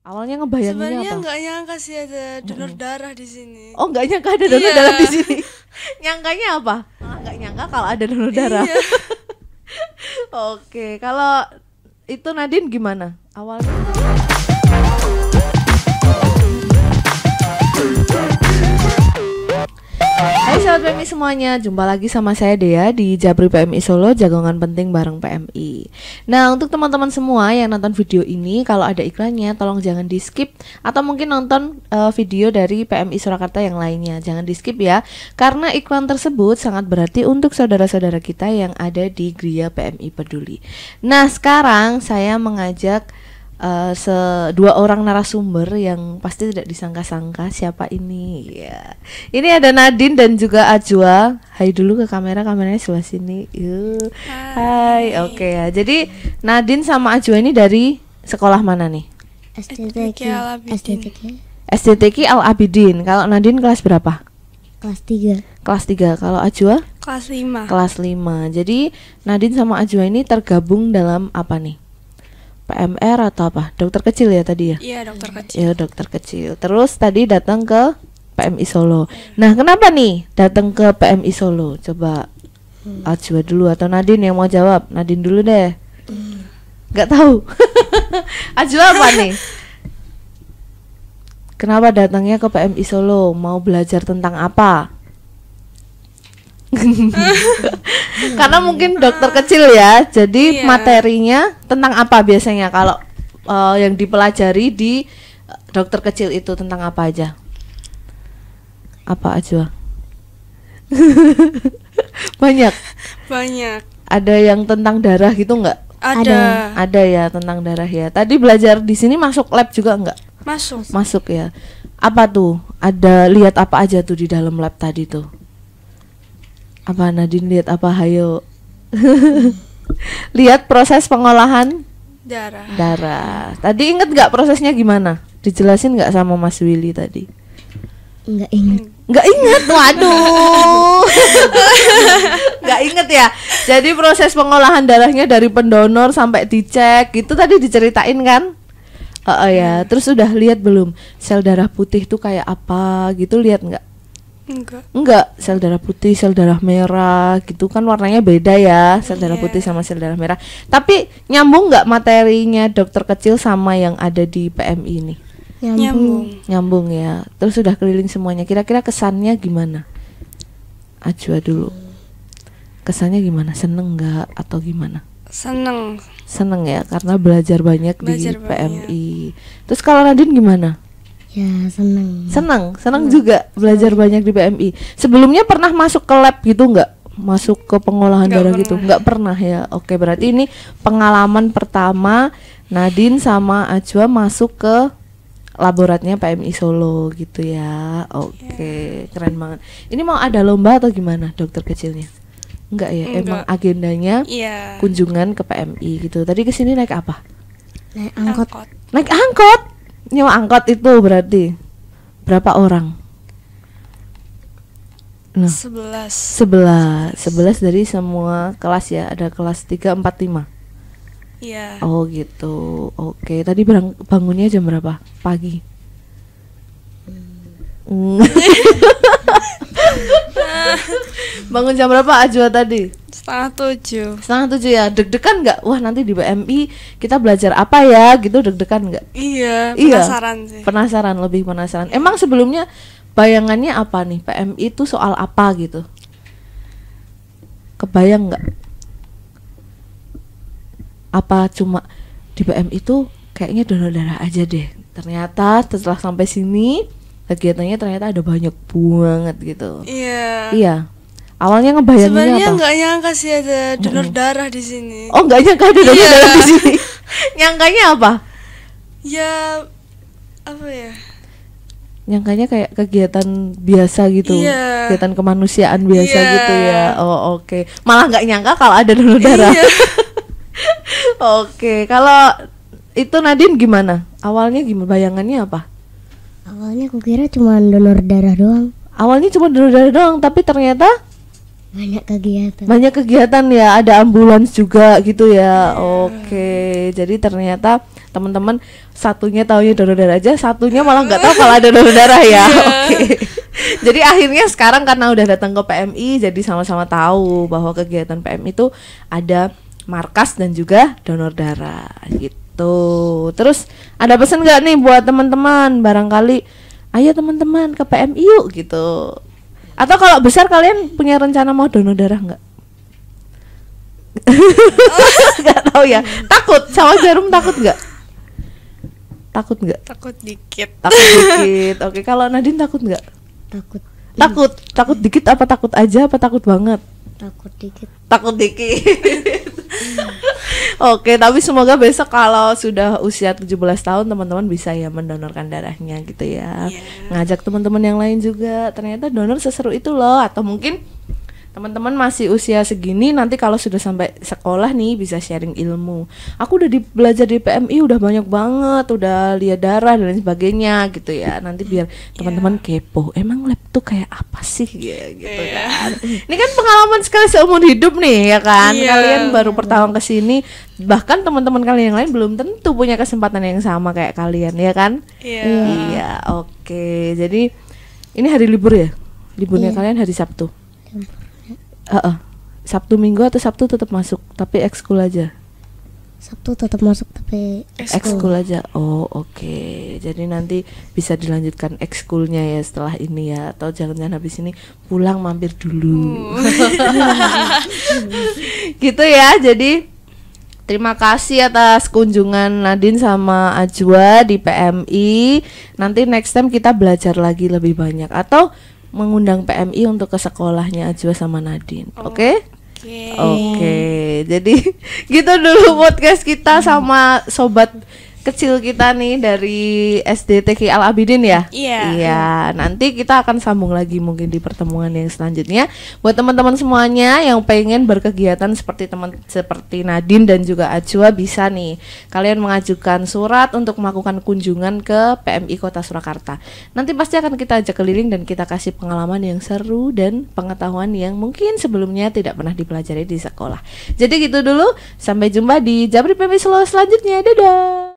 Awalnya ngebayanginnya Sebenarnya nggak nyangka sih ada donor hmm. darah di sini. Oh, nggak nyangka ada donor iya. darah di sini. Nyangkanya apa? nggak nyangka kalau ada donor iya. darah. Iya. Oke, kalau itu Nadine gimana? Awalnya Hai sahabat PMI semuanya, jumpa lagi sama saya Dea di Jabri PMI Solo Jagongan Penting bareng PMI. Nah untuk teman-teman semua yang nonton video ini, kalau ada iklannya tolong jangan di skip atau mungkin nonton uh, video dari PMI Surakarta yang lainnya, jangan di skip ya, karena iklan tersebut sangat berarti untuk saudara-saudara kita yang ada di Gria PMI Peduli. Nah sekarang saya mengajak uh, se dua orang narasumber yang pasti tidak disangka-sangka siapa ini. Ya. Ini ada Nadine dan juga Ajwa. Hai dulu ke kamera, kameranya sebelah sini. Yuh. Hai. Hai. Oke okay, ya. Jadi Nadine sama Ajwa ini dari sekolah mana nih? STTK. STTK. STTK Al Abidin. Kalau Nadine kelas berapa? Kelas tiga. Kelas tiga. kalau Ajwa? Kelas lima. Kelas lima. jadi Nadine sama Ajwa ini tergabung dalam apa nih? PMR atau apa? Dokter kecil ya tadi ya? Iya, dokter kecil. Iya, dokter kecil. Terus tadi datang ke PMI Solo. Nah, kenapa nih datang ke PMI Solo? Coba hmm. Ajwa dulu atau Nadine yang mau jawab? Nadine dulu deh. Hmm. Gak tahu. Ajwa apa nih? Kenapa datangnya ke PMI Solo? Mau belajar tentang apa? Karena mungkin dokter kecil ya. Jadi yeah. materinya tentang apa biasanya kalau uh, yang dipelajari di eh, dokter kecil itu tentang apa aja? Apa aja? Banyak. Banyak. Ada yang tentang darah gitu nggak? Ada. Ada ya tentang darah ya. Tadi belajar di sini masuk lab juga nggak? Masuk. Masuk ya. Apa tuh? Ada lihat apa aja tuh di dalam lab tadi tuh? apa Nadine lihat apa Hayo lihat proses pengolahan darah darah tadi inget nggak prosesnya gimana dijelasin nggak sama Mas Willy tadi nggak inget nggak inget waduh nggak inget ya jadi proses pengolahan darahnya dari pendonor sampai dicek itu tadi diceritain kan Oh oh ya, terus udah lihat belum sel darah putih tuh kayak apa gitu lihat nggak? Enggak. Enggak, sel darah putih, sel darah merah gitu kan warnanya beda ya, sel yeah. darah iya. putih sama sel darah merah. Tapi nyambung enggak materinya dokter kecil sama yang ada di PMI ini? Nyambung. Nyambung ya. Terus sudah keliling semuanya. Kira-kira kesannya gimana? Ajwa dulu. Kesannya gimana? Seneng enggak atau gimana? Seneng. Seneng ya, karena belajar banyak belajar di PMI. Banyak. Terus kalau Nadine gimana? Ya seneng. Seneng, seneng hmm. juga belajar banyak di PMI. Sebelumnya pernah masuk ke lab gitu nggak? Masuk ke pengolahan nggak darah gitu? pernah. gitu? Nggak pernah ya. Oke, berarti ini pengalaman pertama Nadine sama Ajwa masuk ke laboratnya PMI Solo gitu ya. Oke, yeah. keren banget. Ini mau ada lomba atau gimana dokter kecilnya? Enggak ya, Enggak. emang agendanya yeah. kunjungan ke PMI gitu. Tadi ke sini naik apa? Naik angkot. angkot. Naik angkot. Nyewa angkot itu berarti berapa orang? no. 11 11 11 dari semua kelas ya ada kelas 3 4 5 Iya. Oh gitu. Oke. Tadi berang bangunnya jam berapa? Pagi. Hmm. Bangun jam berapa Ajwa tadi? Setengah tujuh. Setengah tujuh ya. Deg-degan nggak? Wah nanti di BMI kita belajar apa ya? Gitu deg-degan nggak? Iya. iya. Penasaran sih. Penasaran lebih penasaran. Emang sebelumnya bayangannya apa nih PMI itu soal apa gitu kebayang nggak apa cuma di PMI itu kayaknya donor darah aja deh ternyata setelah sampai sini kegiatannya ternyata ada banyak banget gitu iya iya awalnya ngebayang. sebenarnya nggak nyangka sih ada donor -hmm. darah di sini oh nggak nyangka ada donor yeah. darah di sini nyangkanya apa ya apa ya nyangkanya kayak kegiatan biasa gitu, iya. kegiatan kemanusiaan biasa iya. gitu ya. Oh oke, okay. malah nggak nyangka kalau ada donor iya. darah. Iya. oke, okay. kalau itu Nadine gimana? Awalnya gimana? Bayangannya apa? Awalnya aku kira cuma donor darah doang. Awalnya cuma donor darah doang, tapi ternyata banyak kegiatan banyak kegiatan ya ada ambulans juga gitu ya yeah. oke jadi ternyata teman-teman satunya tahunya donor darah aja satunya malah nggak tahu kalau ada donor darah ya yeah. oke iya. jadi akhirnya sekarang karena udah datang ke PMI jadi sama-sama tahu bahwa kegiatan PMI itu ada markas dan juga donor darah gitu terus ada pesan nggak nih buat teman-teman barangkali ayo teman-teman ke PMI yuk gitu atau kalau besar kalian punya rencana mau donor darah nggak? nggak tahu ya. Takut sama jarum takut nggak? Takut nggak? Takut dikit. Takut dikit. Oke, kalau Nadine takut nggak? Takut. Takut. Takut dikit apa takut aja apa takut banget? Takut dikit. Takut dikit. Oke, tapi semoga besok kalau sudah usia 17 tahun teman-teman bisa ya mendonorkan darahnya gitu ya. Yeah. Ngajak teman-teman yang lain juga. Ternyata donor seseru itu loh atau mungkin teman-teman masih usia segini nanti kalau sudah sampai sekolah nih bisa sharing ilmu aku udah di, belajar di PMI udah banyak banget udah lihat darah dan lain sebagainya gitu ya nanti biar iya. teman-teman yeah. kepo emang lab tuh kayak apa sih gitu ya, gitu yeah. kan ini kan pengalaman sekali seumur hidup nih ya kan yeah. kalian baru pertama kesini bahkan teman-teman kalian yang lain belum tentu punya kesempatan yang sama kayak kalian ya kan yeah. iya oke okay. jadi ini hari libur ya liburnya yeah. kalian hari Sabtu iya uh -uh. Sabtu Minggu atau Sabtu tetap masuk, tapi ekskul aja. Sabtu tetap masuk tapi ekskul aja. Oh, oke. Okay. Jadi nanti bisa dilanjutkan ekskulnya ya setelah ini ya atau jangan-jangan habis ini pulang mampir dulu. Hmm. gitu ya. Jadi terima kasih atas kunjungan Nadin sama Ajwa di PMI. Nanti next time kita belajar lagi lebih banyak atau mengundang PMI untuk ke sekolahnya Ajwa sama Nadine. Oh, oke? Oke. Oke. Jadi gitu dulu podcast kita sama sobat kecil kita nih dari SDTK Al Abidin ya. Iya. Iya, nanti kita akan sambung lagi mungkin di pertemuan yang selanjutnya. Buat teman-teman semuanya yang pengen berkegiatan seperti teman seperti Nadine dan juga acua bisa nih. Kalian mengajukan surat untuk melakukan kunjungan ke PMI Kota Surakarta. Nanti pasti akan kita ajak keliling dan kita kasih pengalaman yang seru dan pengetahuan yang mungkin sebelumnya tidak pernah dipelajari di sekolah. Jadi gitu dulu, sampai jumpa di Jabri PMI Solo selanjutnya. Dadah.